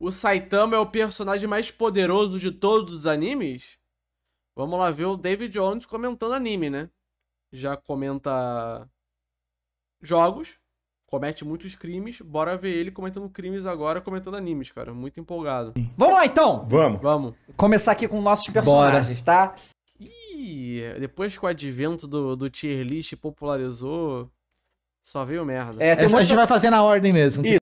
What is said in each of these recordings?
o Saitama é o personagem mais poderoso de todos os animes? Vamos lá ver o David Jones comentando anime, né? Já comenta jogos, comete muitos crimes. Bora ver ele comentando crimes agora, comentando animes, cara. Muito empolgado. Vamos lá então! Vamos! Vamos! Começar aqui com nossos personagens, Bora. tá? Ih, depois que o advento do, do tier list popularizou, só veio merda. É, tem a gente vai fazer na ordem mesmo. Isso.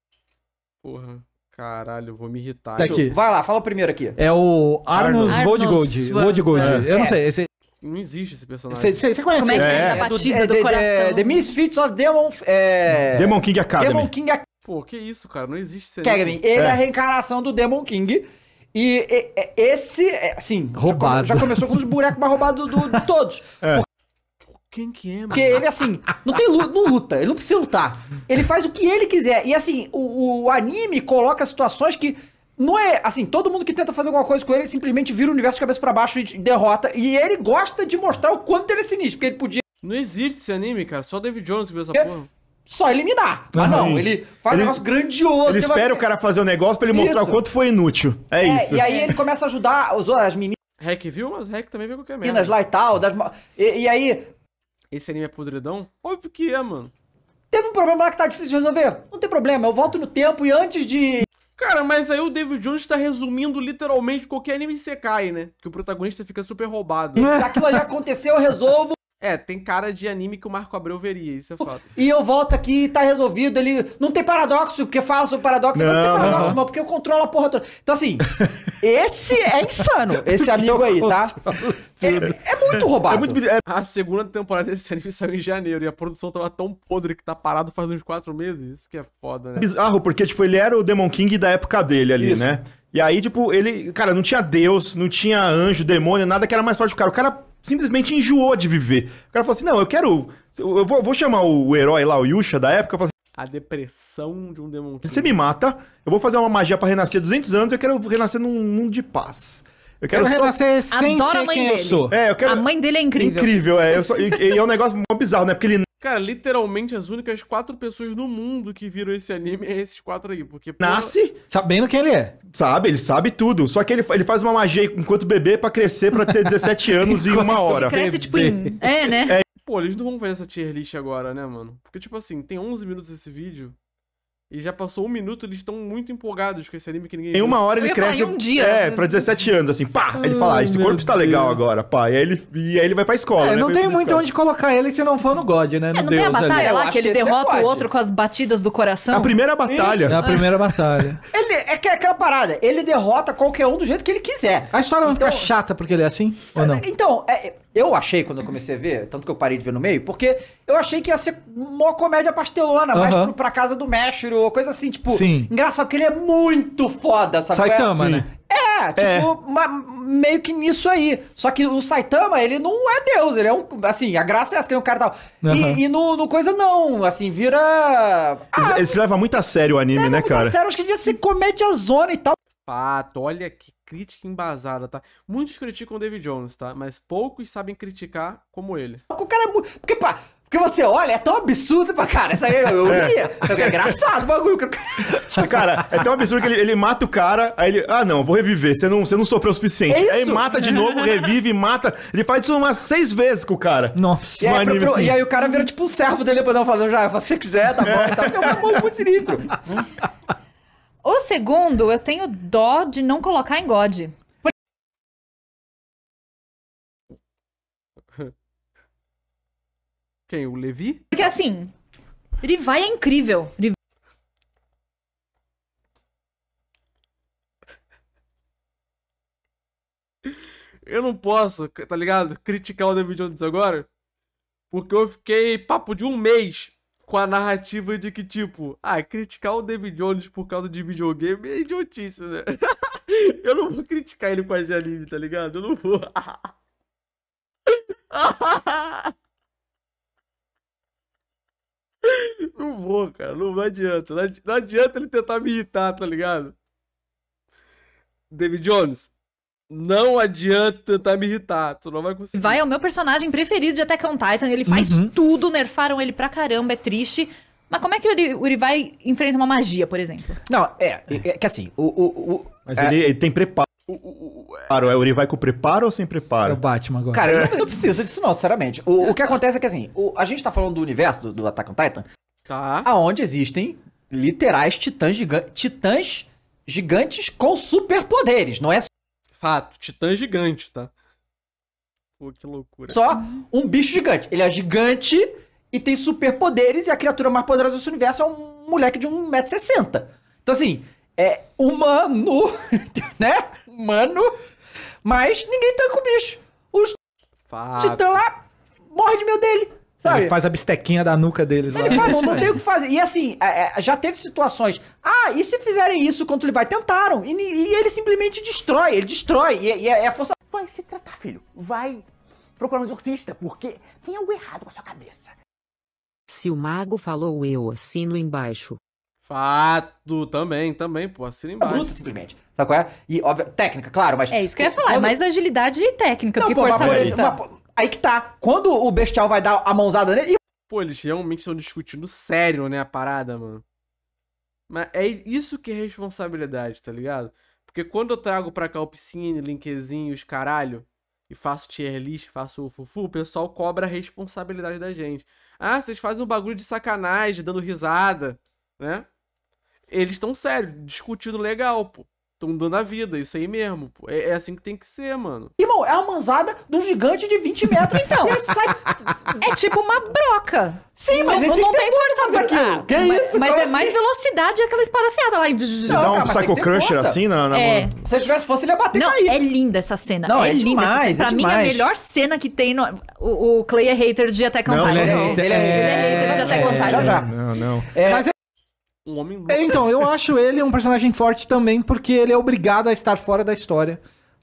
Porra. Caralho, vou me irritar. Daqui. Vai lá, fala o primeiro aqui. É o Arnos Voldgold. Voldgold. É. Eu não sei. Esse... Não existe esse personagem. Você conhece Como é é? A batida é, do, é, coração. The Misfits of Demon... É, Demon King Academy. Demon King Academy. Pô, que isso, cara? Não existe esse Academy. Ele é. a reencarnação do Demon King. E, esse, assim... Roubado. Já, começou com os buracos mais roubados de todos. É. Quem que é, mano? Porque ele, assim, não tem luta, não luta, ele não precisa lutar. Ele faz o que ele quiser. E, assim, o, o anime coloca situações que não é assim, todo mundo que tenta fazer alguma coisa com ele simplesmente vira o universo de cabeça para baixo e derrota. E ele gosta de mostrar o quanto ele é sinistro, porque ele podia. Não existe esse anime, cara. Só David Jones que viu essa é, porra. Só eliminar. Mas ah, não, assim, ele faz ele... um negócio grandioso. Ele espera vai... o cara fazer o um negócio para ele mostrar isso. o quanto foi inútil. É, é isso. E aí ele começa a ajudar as meninas. Hack viu, mas Hack também viu qualquer merda. Minas lá e tal. Das... E, e aí esse anime é podridão? Óbvio que é, mano. Teve um problema lá que tá difícil de resolver. Não tem problema, eu volto no tempo e antes de. Cara, mas aí o David Jones tá resumindo literalmente qualquer anime cai, né? Que o protagonista fica super roubado. Aquilo ali aconteceu, eu resolvo. É, tem cara de anime que o Marco Abreu veria, isso é fato. E eu volto aqui e tá resolvido. Ele não tem paradoxo, porque fala sobre paradoxo. Não, não tem paradoxo, não, porque eu controlo a porra toda. Então, assim, esse é insano, esse amigo aí, tá? É, é, muito roubado. É muito... É... A segunda temporada desse anime saiu em janeiro e a produção tava tão podre que tá parado faz uns quatro meses. Isso que é foda, né? Bizarro, porque, tipo, ele era o Demon King da época dele ali, Isso. né? E aí, tipo, ele, cara, não tinha Deus, não tinha anjo, demônio, nada que era mais forte do cara. O cara simplesmente enjoou de viver. O cara falou assim: não, eu quero. Eu vou, vou chamar o herói lá, o Yusha da época, eu assim, a depressão de um Demon King. Você me mata, eu vou fazer uma magia para renascer 200 anos, eu quero renascer num mundo de paz. Eu quero eu só... sem Adoro ser a mãe quem dele. eu sou. É, eu quero... A mãe dele é incrível. Incrível, é. Eu e, e é um negócio mó bizarro, né? Porque ele Cara, literalmente as únicas quatro pessoas no mundo que viram esse anime é esses quatro aí, porque... Nasce sabendo quem ele é. Sabe, ele sabe tudo. Só que ele, ele faz uma magia enquanto bebê para crescer, para ter 17 anos em uma hora. Cresce, tipo, em... É, né? É. Pô, eles não vão fazer essa tier list agora, né, mano? Porque, tipo assim, tem 11 minutos esse vídeo, e já passou um minuto, eles estão muito empolgados com esse anime que ninguém. Em uma hora ele cresce. Falar, um dia. É, né? pra 17 anos, assim, pá. Ai, ele fala, ah, esse corpo está legal agora, pá. E aí ele, e aí ele vai pra escola. É, né? Não tem muito onde colocar ele se não for no God, né? é, não Deus, tem a batalha ali. lá que ele é derrota o outro com as batidas do coração? A primeira batalha. É a primeira batalha. ele ele é que é aquela parada. Ele derrota qualquer um do jeito que ele quiser. A história não então, fica chata porque ele é assim? Ou não? Então, é, eu achei quando eu comecei a ver, tanto que eu parei de ver no meio, porque eu achei que ia ser uma comédia pastelona, uhum. mais pra casa do mestre ou coisa assim, tipo. Sim. Engraçado, porque ele é muito foda, sabe? Saitama, é né? É, é, é. tipo, é. Uma, meio que nisso aí. Só que o Saitama, ele não é Deus, ele é um. Assim, a graça é essa, que ele é um cara tal. Uhum. E, e no, no, coisa não, assim, vira. Ah, ele se leva muito a sério o anime, né, cara? Muito a sério, acho que devia ser comédia zona e tal. Fato, olha que crítica embasada, tá? Muitos criticam o David Jones, tá? Mas poucos sabem criticar como ele. O cara é muito. Porque, pá. Porque você olha, é tão absurdo, pra cara, essa aí eu, eu é. ria. É. engraçado o bagulho. Que eu... cara, é tão absurdo que ele, ele, mata o cara, aí ele, ah não, vou reviver, você não, você não sofreu o suficiente. É aí mata de novo, revive, mata. Ele faz isso umas seis vezes com o cara. Nossa. E aí, pro, pro, assim. e aí o cara vira tipo um servo dele pra não fazer, já, se você quiser, tá bom, tá bom, tá é bom, muito sinistro. O segundo, eu tenho dó de não colocar em God. Quem? O Levi? Porque assim, Rivai é incrível. Rivai... Eu não posso, tá ligado? Criticar o David Jones agora. Porque eu fiquei papo de um mês com a narrativa de que, tipo, ah, criticar o David Jones por causa de videogame é idiotice, né? eu não vou criticar ele com a anime, tá ligado? Eu não vou. Não vou, cara. Não, não adianta. Não, adianta ele tentar me irritar, tá ligado? David Jones, não adianta tentar me irritar, tu não vai conseguir. Vai, é o meu personagem preferido de Attack on Titan, ele faz uhum. tudo, nerfaram ele pra caramba, é triste. Mas como é que o Uri vai enfrentar uma magia, por exemplo? Não, é, é, é que assim, o. o, o Mas é... ele, ele, tem preparo o Uri é. vai com preparo ou sem preparo? É o Batman agora. Cara, não, não precisa disso não, sinceramente. O, o que acontece é que assim, o, a gente tá falando do universo do, do Attack on Titan, tá. aonde existem literais titãs, gigan titãs gigantes com superpoderes, não é... Fato, titã gigante, tá? Pô, que loucura. Só um bicho gigante. Ele é gigante e tem superpoderes e a criatura mais poderosa desse universo é um moleque de 1,60m. Então assim é humano, né? Humano. Mas ninguém tanca o bicho. Os titã lá morre de medo dele. Sabe? Ele faz a bistequinha da nuca deles Ele lá. Ele não, não tem o que fazer. E assim, é, é, já teve situações. Ah, e se fizerem isso quanto ele vai Tentaram. E, e ele simplesmente destrói. Ele destrói. E, é, e é a força. Vai se tratar, filho. Vai procurar um exorcista, porque tem algo errado com a sua cabeça. Se o mago falou, eu assino embaixo. Fato, também, também, pô, assina tá embaixo. É bruto, simplesmente. Sabe qual é? E, óbvio, técnica, claro, mas... É isso que eu ia falar, é quando... mais agilidade e técnica que força bruta. Aí que tá, quando o bestial vai dar a mãozada nele... Pô, eles realmente estão discutindo sério, né, a parada, mano. Mas é isso que é responsabilidade, tá ligado? Porque quando eu trago pra cá o Piscine, Linkzinho, os caralho, e faço tier list, faço o fufu, o pessoal cobra a responsabilidade da gente. Ah, vocês fazem um bagulho de sacanagem, dando risada, né? eles estão sério, discutindo legal, pô. Estão dando a vida, isso aí mesmo, pô. É, é, assim que tem que ser, mano. Irmão, é a manzada do gigante de 20 metros, então. sai... é tipo uma broca. Sim, mas não, não tem, força pra aquilo. Ah, que isso? Mas, mas é assim? mais velocidade aquela espada esparafiada lá. E... Você dá um Psycho Crusher assim na, na é. mão. Se eu tivesse força, ele ia bater não, cair. É linda essa cena. Não, é, é linda. Demais, essa cena. Pra é mim, é demais. a melhor cena que tem. No... O, o Clay é hater de Attack on Titan. ele é hater de Attack on Titan. Já, já. Não, não. É. Mas é um homem é, luta. Então, eu acho ele um personagem forte também, porque ele é obrigado a estar fora da história.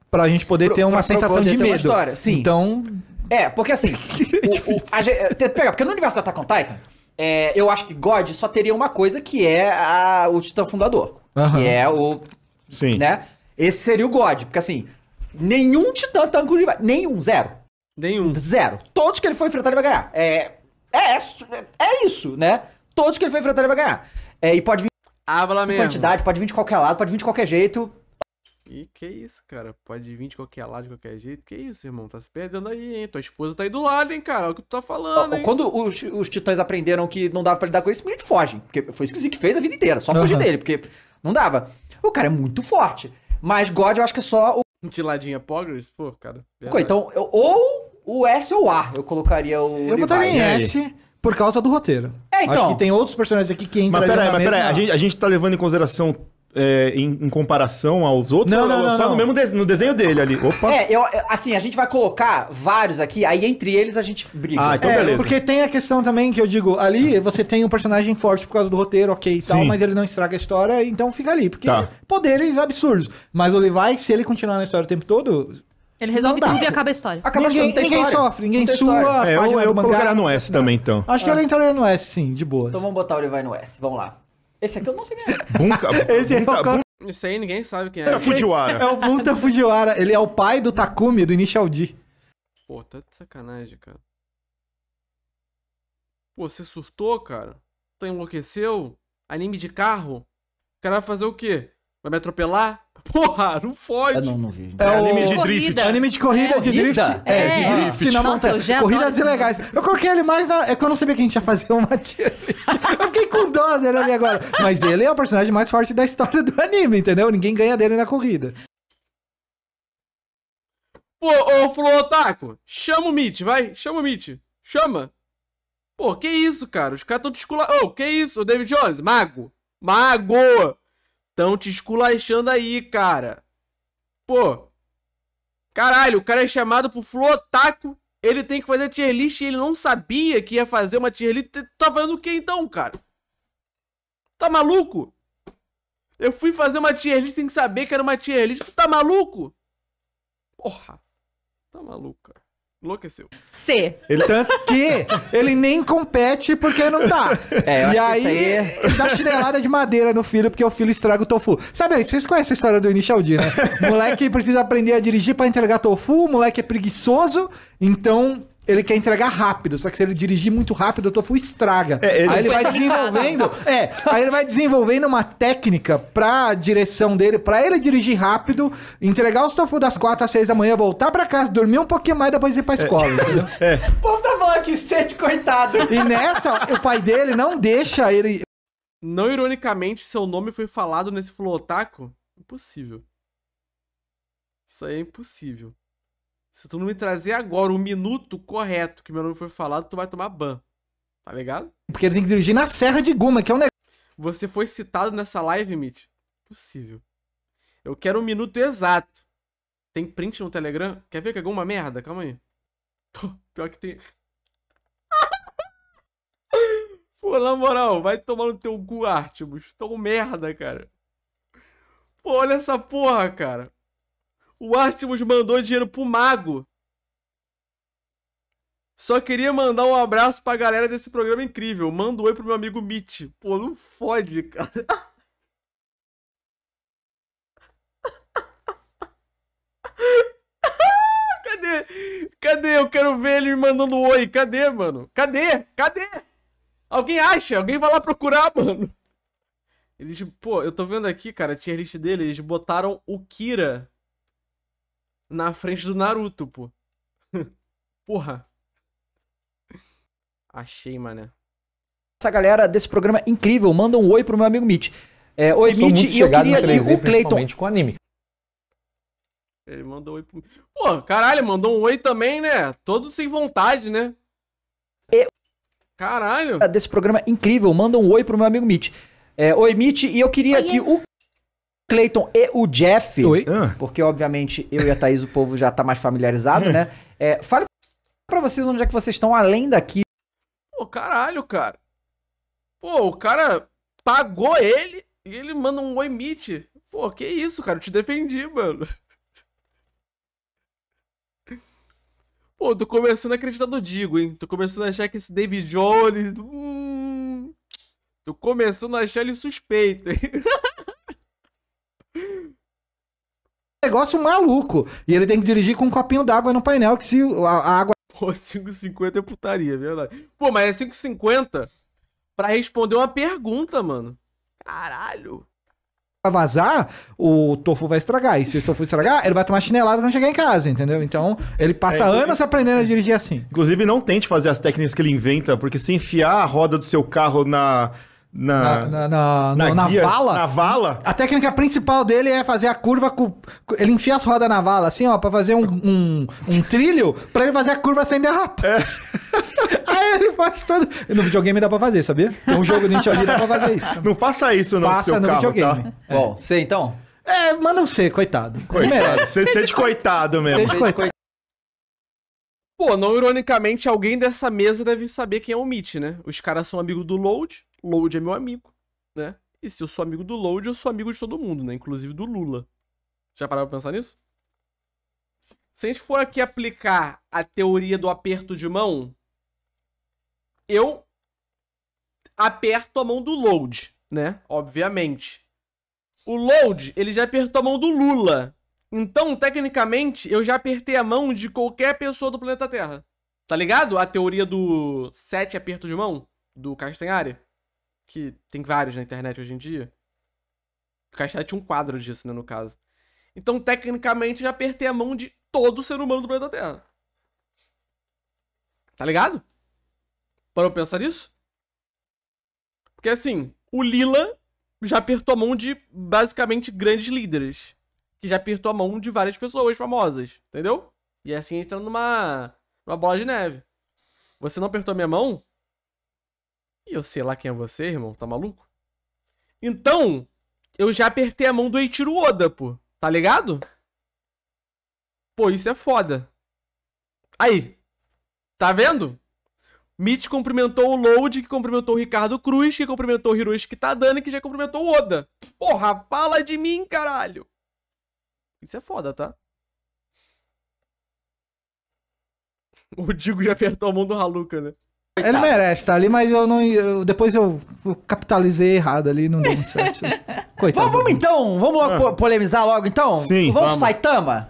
Pra gente poder pro, ter uma sensação de medo. História, sim. Então. É, porque assim. o, o, a porque no universo do Attack on Titan, é, eu acho que God só teria uma coisa que é a, o Titã Fundador. Uhum. Que é o. Sim. Né? Esse seria o God, porque assim, nenhum Titã tanca o universo Nenhum, zero. Nenhum. Zero. Todos que ele foi enfrentar, ele vai ganhar. É, é, é, é isso, né? Todos que ele foi enfrentar, ele vai ganhar. É, e pode vir Habla mesmo. quantidade, pode vir de qualquer lado, pode vir de qualquer jeito. E que isso, cara? Pode vir de qualquer lado, de qualquer jeito. Que isso, irmão? Tá se perdendo aí, hein? Tua esposa tá aí do lado, hein, cara? Olha o que tu tá falando, hein? Quando os, os titãs aprenderam que não dava pra lidar com isso, eles fogem. Porque foi isso que o Zeke fez a vida inteira. Só uhum. fugir dele, porque não dava. O cara é muito forte. Mas God, eu acho que é só o... Tiladinha Pogres? Pô, cara. Pô, Então, eu, ou o S ou o A. Eu colocaria o Eu Levi botaria em S por causa do roteiro. É, então. Acho que tem outros personagens aqui que entram. Mas peraí, mas peraí, a gente, a gente tá levando em consideração é, em, em, comparação aos outros, não, não, não, só não. no mesmo de, no desenho dele ali. Opa. É, eu, assim, a gente vai colocar vários aqui, aí entre eles a gente briga. Ah, então é, beleza. Porque tem a questão também que eu digo, ali você tem um personagem forte por causa do roteiro, ok e tal, mas ele não estraga a história, então fica ali. Porque tá. poderes absurdos. Mas o Levi, se ele continuar na história o tempo todo, ele resolve tudo e acaba a história. Acaba ninguém, a ninguém sofre, ninguém sua. As é, eu eu colocaria no S também, então. Acho que ele ela ah. entraria no S, sim, de boa. Então vamos botar o ele vai no S. Vamos lá. Esse aqui eu não sei nem. É. Bunka. Esse Bunka, é o Bunka. Isso aí ninguém sabe quem é. É o Fujiwara. É o Bunta Fujiwara. Ele é o pai do Takumi, do Initial D. Pô, tá de sacanagem, cara. Pô, você surtou, cara? Tu enlouqueceu? Anime de carro? O cara vai fazer o quê? Vai me atropelar? Porra, não fode. Eu não, não vi. É, é anime de corrida. drift. É anime de corrida, é. de drift. É, é de é. drift na Nossa, montanha. Corridas ilegais. Eu coloquei ele mais na. É que eu não sabia que a gente ia fazer uma tira. eu fiquei com dó dele ali agora. Mas ele é o personagem mais forte da história do anime, entendeu? Ninguém ganha dele na corrida. Pô, ô, Flo Otaku, chama o Mitch, vai. Chama o Mitch. Chama. Pô, que isso, cara? Os caras tão descolados. Ô, oh, que isso? O David Jones, mago. Mago! Tão te esculachando aí, cara. Pô. Caralho, o cara é chamado pro Flow Otaku. Ele tem que fazer tier list e ele não sabia que ia fazer uma tier list. Tá fazendo o que então, cara? Tá maluco? Eu fui fazer uma tier list sem saber que era uma tier list. Tu tá maluco? Porra. Tá maluco, cara enlouqueceu. C. Ele tanto que ele nem compete porque não dá. Tá. É, e aí, aí é... ele dá chinelada de madeira no filho porque o filho estraga o tofu. Sabe, vocês conhecem a história do Initial D, né? Moleque precisa aprender a dirigir para entregar tofu, moleque é preguiçoso, então ele quer entregar rápido, só que se ele dirigir muito rápido, o tofu estraga. É, ele aí ele vai desenvolvendo, é, aí ele vai desenvolvendo uma técnica pra direção dele, pra ele dirigir rápido, entregar os tofu das 4 às 6 da manhã, voltar pra casa, dormir um pouquinho mais, depois ir pra é. escola, É. O povo tá falando que sete coitado. E nessa, o pai dele não deixa ele... Não ironicamente, seu nome foi falado nesse flotaco. Otaku? Impossível. Isso aí é impossível. Se tu não me trazer agora o minuto correto que meu nome foi falado, tu vai tomar ban. Tá ligado? Porque ele tem que dirigir na Serra de Guma, que é um negócio. Você foi citado nessa live, Mitch? Possível. Eu quero o um minuto exato. Tem print no Telegram? Quer ver que é alguma merda? Calma aí. Pior que tem. Pô, na moral, vai tomar no teu cu, Artemus. Tô merda, cara. Pô, olha essa porra, cara. O Artemus mandou dinheiro pro Mago. Só queria mandar um abraço pra galera desse programa incrível. Manda um oi pro meu amigo Mitch. Pô, não fode, cara. Cadê? Cadê? Eu quero ver ele me mandando um oi. Cadê, mano? Cadê? Cadê? Alguém acha? Alguém vai lá procurar, mano. Eles, pô, eu tô vendo aqui, cara, a tier list dele, eles botaram o Kira na frente do Naruto, pô. Porra. Achei, mané. Essa galera desse programa incrível, manda um oi pro meu amigo Mitch. É, oi, Mitch, e eu queria que é- o Clayton com anime. Ele mandou um oi pro. Pô, caralho, mandou um oi também, né? Todo sem vontade, né? E... Caralho. Desse programa incrível, manda um oi pro meu amigo Mitch. É, oi, Mitch, e eu queria que o Clayton e o Jeff, Oi? Ah. porque obviamente eu e a Thaís, o povo já tá mais familiarizado, né? É, fale para vocês onde é que vocês estão além daqui. Pô, caralho, cara. Pô, o cara pagou ele e ele manda um oi meet. Pô, que isso, cara? Eu te defendi, mano. Pô, tô começando a acreditar no Digo, hein? Tô começando a achar que esse David Jones. Hum, tô começando a achar ele suspeito, hein? negócio maluco. E ele tem que dirigir com um copinho d'água no painel, que se a, água. Pô, 5,50 é putaria, é verdade. Pô, mas é 5,50 pra responder uma pergunta, mano. Caralho. Pra vazar, o tofu vai estragar. E se o tofu estragar, ele vai tomar chinelada quando chegar em casa, entendeu? Então, ele passa é, anos aprendendo a dirigir assim. Inclusive, não tente fazer as técnicas que ele inventa, porque se enfiar a roda do seu carro na na, na, na, na, na guia, vala. Na vala? A técnica principal dele é fazer a curva com. Ele enfia as rodas na vala, assim, ó, pra fazer um, um, um trilho, pra ele fazer a curva sem derrapar. É. Aí ele faz todo. No videogame dá pra fazer, sabia? Um jogo de ali dá pra fazer isso. Não faça isso, não, Passa no carro, tá? videogame. Tá? É. Bom, sei então? É, manda um sei coitado. Coitado. Você sente coitado mesmo. Sente coitado. Pô, não ironicamente, alguém dessa mesa deve saber quem é o Mitch, né? Os caras são amigos do Load, Load é meu amigo, né? E se eu sou amigo do Load, eu sou amigo de todo mundo, né? Inclusive do Lula. Já pararam pra pensar nisso? Se a gente for aqui aplicar a teoria do aperto de mão, eu aperto a mão do Load, né? Obviamente. O Load, ele já apertou a mão do Lula. Então, tecnicamente, eu já apertei a mão de qualquer pessoa do planeta Terra. Tá ligado? A teoria do sete aperto de mão do Castanhari que tem vários na internet hoje em dia. O Castelli tinha um quadro disso, né, no caso. Então, tecnicamente, eu já apertei a mão de todo ser humano do planeta Terra. Tá ligado? Para eu pensar nisso? Porque, assim, o Lila já apertou a mão de, basicamente, grandes líderes. Que já apertou a mão de várias pessoas famosas, entendeu? E assim entrando numa, numa bola de neve. Você não apertou a minha mão? E eu sei lá quem é você, irmão, tá maluco? Então, eu já apertei a mão do Eiichiro Oda, pô. Tá ligado? Pô, isso é foda. Aí. Tá vendo? Mitch cumprimentou o Load, que cumprimentou o Ricardo Cruz, que cumprimentou o Hiroshi Kitadani, que já cumprimentou o Oda. Porra, fala de mim, caralho! Isso é foda, tá? O Digo já apertou a mão do Haluka, né? Ele merece estar tá ali, mas eu não. Eu, depois eu, capitalizei errado ali, não deu muito certo. Coitado. Vamos, vamos então, vamos logo ah. polemizar logo então? Sim. Vamos, pro Saitama?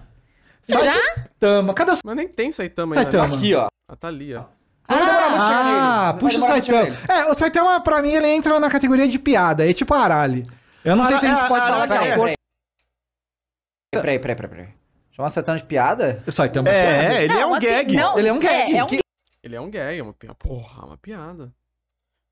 Já? Saitama, cadê o. Mas nem tem Saitama, né? Saitama. ainda. Aqui, ó. Ah, tá ali, ó. ah, ah puxa o Saitama. É, o Saitama, pra mim, ele entra na categoria de piada. É tipo a Arali. Eu não ah, sei ah, se a gente ah, pode ah, falar ah, que é força. Peraí, peraí, peraí. Chama Saitama de piada? O Saitama é, é, é ele não, é um assim, gag. Não, ele é um é, gag. É, é um que, ele é um gay, é uma piada. Porra, uma piada.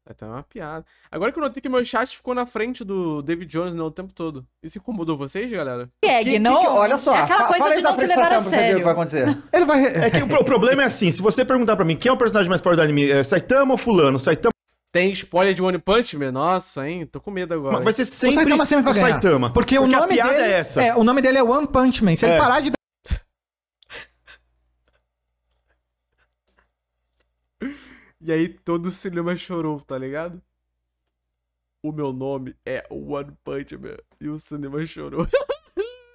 É até uma piada. Agora que eu notei que meu chat ficou na frente do David Jones né, o tempo todo. Isso incomodou vocês, galera? Gag, que, não. É que, que, olha só. É aquela coisa de não se levar a sério. O que vai acontecer. Ele vai. É que o problema é assim: se você perguntar pra mim quem é o personagem mais forte do anime, é Saitama ou Fulano? Saitama. Tem spoiler de One Punch Man? Nossa, hein? Tô com medo agora. Mas vai ser sempre o Saitama. Sempre vai ganhar. Saitama. Porque, porque, o nome a piada dele, é essa. É, o nome dele é One Punch Man. Se é. ele parar de E aí todo o cinema chorou, tá ligado? O meu nome é One Punch Man. E o cinema chorou.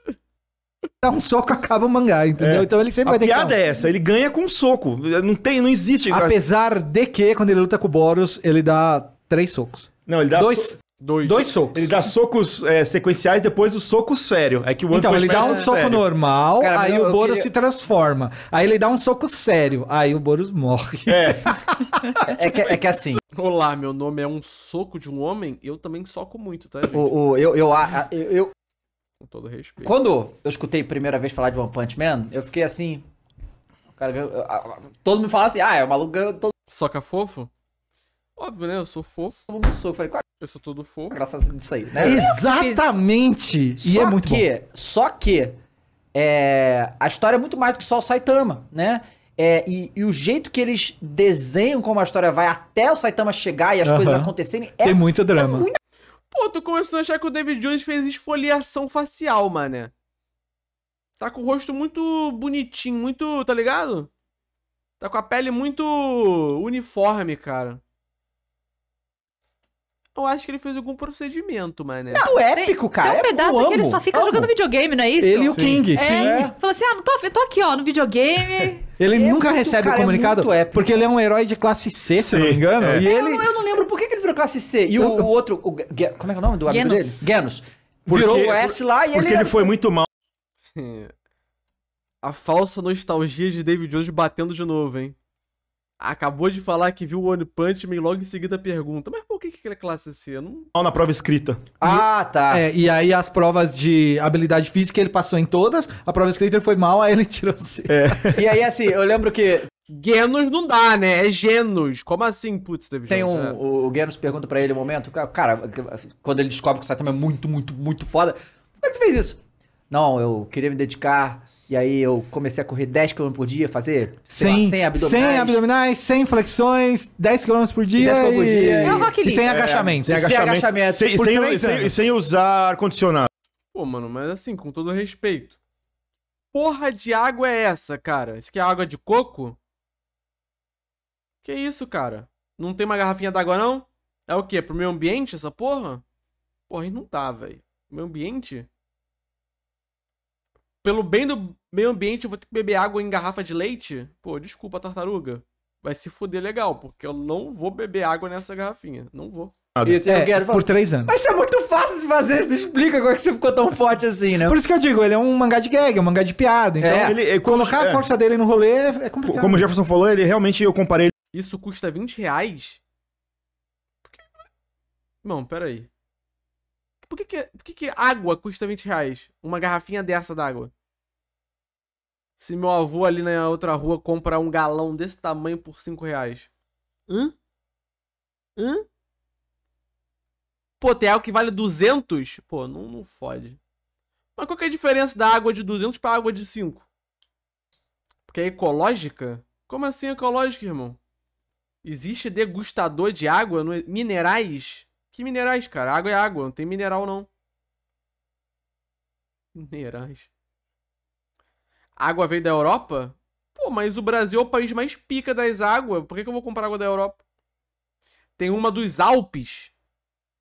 Dá um soco, acaba o mangá, entendeu? É. Então ele sempre a vai ter que. A piada é essa, ele ganha com um soco. Não tem, não existe. Apesar de que, quando ele luta com o Boros, ele dá três socos. Não, ele dá. Dois. So... Dois. Dois socos. Ele dá socos é, sequenciais, depois o soco sério. É que o One Então, Punch ele dá é um soco sério. normal, Cara, aí o Boros queria- se transforma. Aí ele dá um soco sério, aí o Boros morre. É. É que, é que assim, Olá, meu nome é um soco de um homem. Eu também soco muito, tá, gente? o, o, eu, eu, a- a- eu, eu- Com todo respeito. quando eu escutei a primeira vez falar de One Punch Man, eu fiquei assim. cara Todo mundo fala assim, ah, é o maluco todo Soca fofo? Óbvio, né? Eu sou fofo. Todo mundo sou. Falei, qual é? Eu sou todo fofo. graças a isso aí, né? Exatamente! E é só é muito que, bom. Só que é, a história é muito mais do que só o Saitama, né? É, e, e, o jeito que eles desenham como a história vai até o Saitama chegar e as coisas acontecerem é. Tem muito é drama. É muito... Pô, tô começando a achar que o David Jones fez esfoliação facial, mané. Tá com o rosto muito bonitinho, muito. tá ligado? Tá com a pele muito uniforme, cara. Eu acho que ele fez algum procedimento, mano. Né? Não, o é épico, cara. Tem um é pedaço que ele só fica jogando videogame, não é isso? Ele e o King, é. sim. É. Falou assim: ah, não tô, tô aqui, ó, no videogame. Ele é nunca muito, recebe cara, o comunicado, é porque ele é um herói de classe C, C. se não me engano. É. E ele... eu, eu, não lembro por que, ele virou classe C. E o, o outro, o, como é que é o nome do amigo dele? Genos. Porque, virou o S lá e ele... Porque ele foi muito mal. A falsa nostalgia de David Jones batendo de novo, hein? acabou de falar que viu o One Punch Man logo em seguida pergunta, mas por que que ele é classe C? Não... não, na prova escrita. Ah, tá. É, e aí as provas de habilidade física ele passou em todas, a prova escrita ele foi mal, aí ele tirou C. É. E aí assim, eu lembro que Genos não dá, né? É Genos. Como assim, putz, David Tem um. Né? O Genos pergunta para ele um momento. Cara, quando ele descobre que o Saitama é muito, muito, muito foda. Como é que você fez isso? Não, eu queria me dedicar e aí eu comecei a correr 10 km por dia, fazer sem, lá, 100 abdominais. 100 abdominais, 100 flexões, 10 km por dia. 10 km por dia. E... É o Rock E sem é, agachamentos. Sem agachamento. Sem, sem, sem, sem usar ar-condicionado. Pô, mano, mas assim, com todo respeito. Porra de água é essa, cara? Isso aqui é água de coco? Que isso, cara? Não tem uma garrafinha d'água, não? É o quê? Pro meio ambiente essa porra? Porra, aí não tá, velho. Meio ambiente? pelo bem do meio ambiente, eu vou ter que beber água em garrafa de leite? Pô, desculpa, tartaruga. Vai se fuder legal, porque eu não vou beber água nessa garrafinha. Não vou. Ah, isso, é, quero... por três anos. Mas isso é muito fácil de fazer, isso explica como é que você ficou tão forte assim, né? Por isso que eu digo, ele é um mangá de gag, é um mangá de piada. Então, é. ele, é, colocar a é. força dele no rolê é complicado. Como o Jefferson falou, ele realmente, eu comparei... Isso custa 20 reais? Não, peraí. Por que, que, por que, que água custa 20 reais? Uma garrafinha dessa d'água. Se meu avô ali na outra rua compra um galão desse tamanho por 5 reais. Hã? Hã? Pô, tem água que vale 200? Pô, não, não fode. Mas qual que é a diferença da água de 200 pra água de 5? Porque é ecológica? Como assim é ecológica, irmão? Existe degustador de água? No... Minerais? Que minerais, cara? Água é água, não tem mineral não. Minerais. Água veio da Europa? Pô, mas o Brasil é o país mais pica das águas. Por que, que eu vou comprar água da Europa? Tem uma dos Alpes.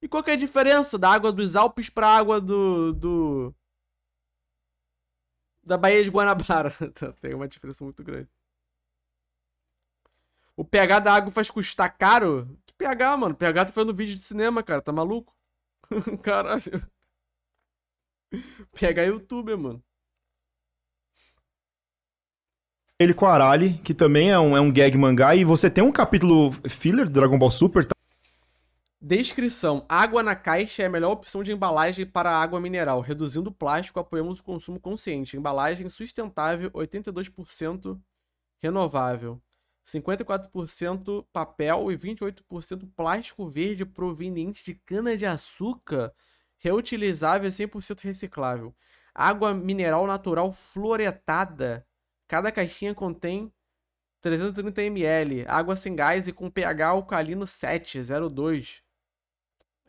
E qual que é a diferença da água dos Alpes pra água do. do... Da Baía de Guanabara. Tem uma diferença muito grande. O pH da água faz custar caro? PH, mano. PH tá fazendo vídeo de cinema, cara. Tá maluco? Caralho. PH é youtuber, mano. Ele com a Arali, que também é um, é um gag mangá, e você tem um capítulo filler do Dragon Ball Super. Tá? Descrição: Água na caixa é a melhor opção de embalagem para água mineral. Reduzindo o plástico, apoiamos o consumo consciente. Embalagem sustentável, 82% renovável. 54% papel e 28% plástico verde proveniente de cana-de-açúcar reutilizável e 100% reciclável. Água mineral natural floretada Cada caixinha contém 330 ml. Água sem gás e com pH alcalino 7,02.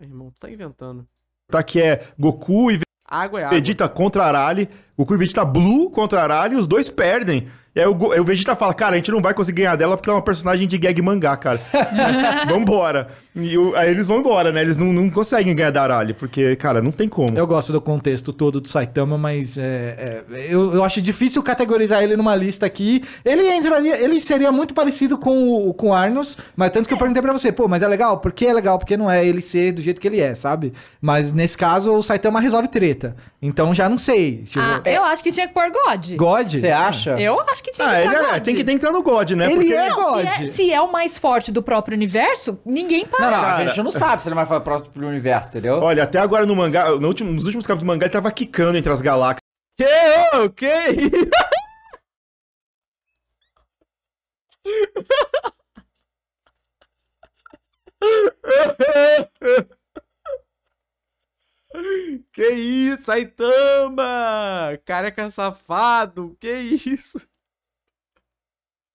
Irmão, tu tá inventando. Tá que é Goku e água é água. Vegeta contra Arale. Goku e Vegeta Blue contra Arale. Os dois perdem. E é aí o, é o Vegeta fala, cara, a gente não vai conseguir ganhar dela porque ela é uma personagem de gag mangá, cara. Vambora. E o, aí eles vão embora, né? Eles não, não conseguem ganhar da Arali, porque, cara, não tem como. Eu gosto do contexto todo do Saitama, mas é, é, eu, eu acho difícil categorizar ele numa lista aqui. Ele entraria, ele seria muito parecido com o com Arnos, mas tanto que eu perguntei pra você, pô, mas é legal? Por que é legal? Porque não é ele ser do jeito que ele é, sabe? Mas nesse caso, o Saitama resolve treta. Então já não sei. Tipo, ah, é... eu acho que tinha que pôr God. God? Você acha? Eu acho que que tinha ah, que entrar ele, é, tem, que, tem que entrar no God, né? Ele Porque é God. Se é, se é, o mais forte do próprio universo, ninguém para. Não, não, Cara. a gente não sabe se ele é mais forte do universo, entendeu? Olha, até agora no mangá, no último, nos últimos capítulos do mangá, ele tava quicando entre as galáxias. Que? o oh, que? Que isso, Saitama! Careca safado, que isso?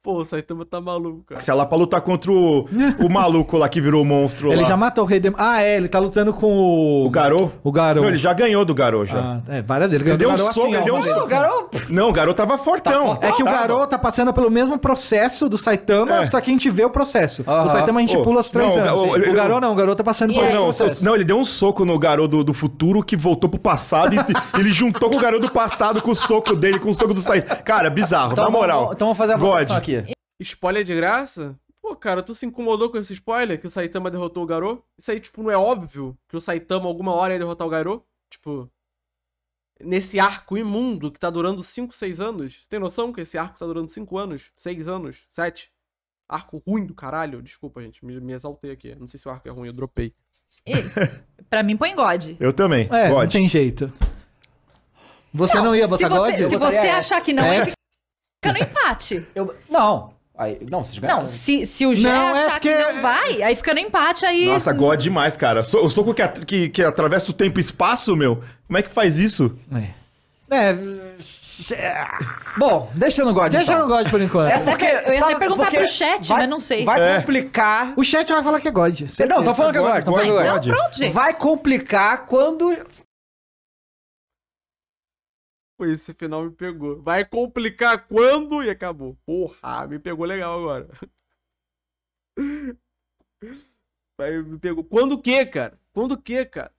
Pô, o Saitama tá maluco, cara. ela lá, pra lutar contra o, o maluco lá que virou o monstro Ele lá. já matou o rei Ah, é, ele tá lutando com o... O Garou? O Garou. Não, ele já ganhou do Garou, já. Ah, é, várias vezes. Ele ganhou ele do Garou um assim, ele deu um soco. Garou... Não, o Garou tava tá fortão. Tá fortão. É que o Garou tá passando pelo mesmo processo do Saitama, é. só que a gente vê o processo. Uh -huh. O Saitama a gente oh, pula os três não, anos. O, ele, o Garou não, o Garou tá passando por não, processo. Não, ele deu um soco no Garou do, do futuro que voltou pro passado e ele juntou com o Garou do passado com o soco dele, com o soco do Saitama. Cara, bizarro, então na moral. então vamos fazer a votação aqui. Spoiler de graça? Pô, cara, tu se incomodou com esse spoiler que o Saitama derrotou o Garou? Isso aí, tipo, não é óbvio que o Saitama alguma hora ia derrotar o Garou? Tipo, nesse arco imundo que tá durando 5, 6 anos. Tem noção que esse arco tá durando 5 anos? 6 anos? 7? Arco ruim do caralho? Desculpa, gente, me, me exaltei aqui. Não sei se o arco é ruim, eu dropei. Para pra mim, põe God. Eu também, é, God. Não tem jeito. Você não, não ia botar se você, God? Se você achar que não, é. fica no empate. Eu, não, Aí, não, vocês ganharam. Não, se, se o Gé não, é achar é porque... que não vai, aí fica no empate, aí... Nossa, agora demais, cara. o soco que, at que, que, atravessa o tempo e espaço, meu, como é que faz isso? É... é... Bom, deixa no God. Deixa então. no God por enquanto. É porque, eu ia sabe, até perguntar pro chat, vai, mas não sei. Vai é. complicar. O chat vai falar que é God. Não, tô falando que é God. God. É pronto, gente. Vai complicar quando esse final me pegou. Vai complicar quando? E acabou. Porra, me pegou legal agora. Vai, me pegou. Quando o quê, cara? Quando o quê, cara?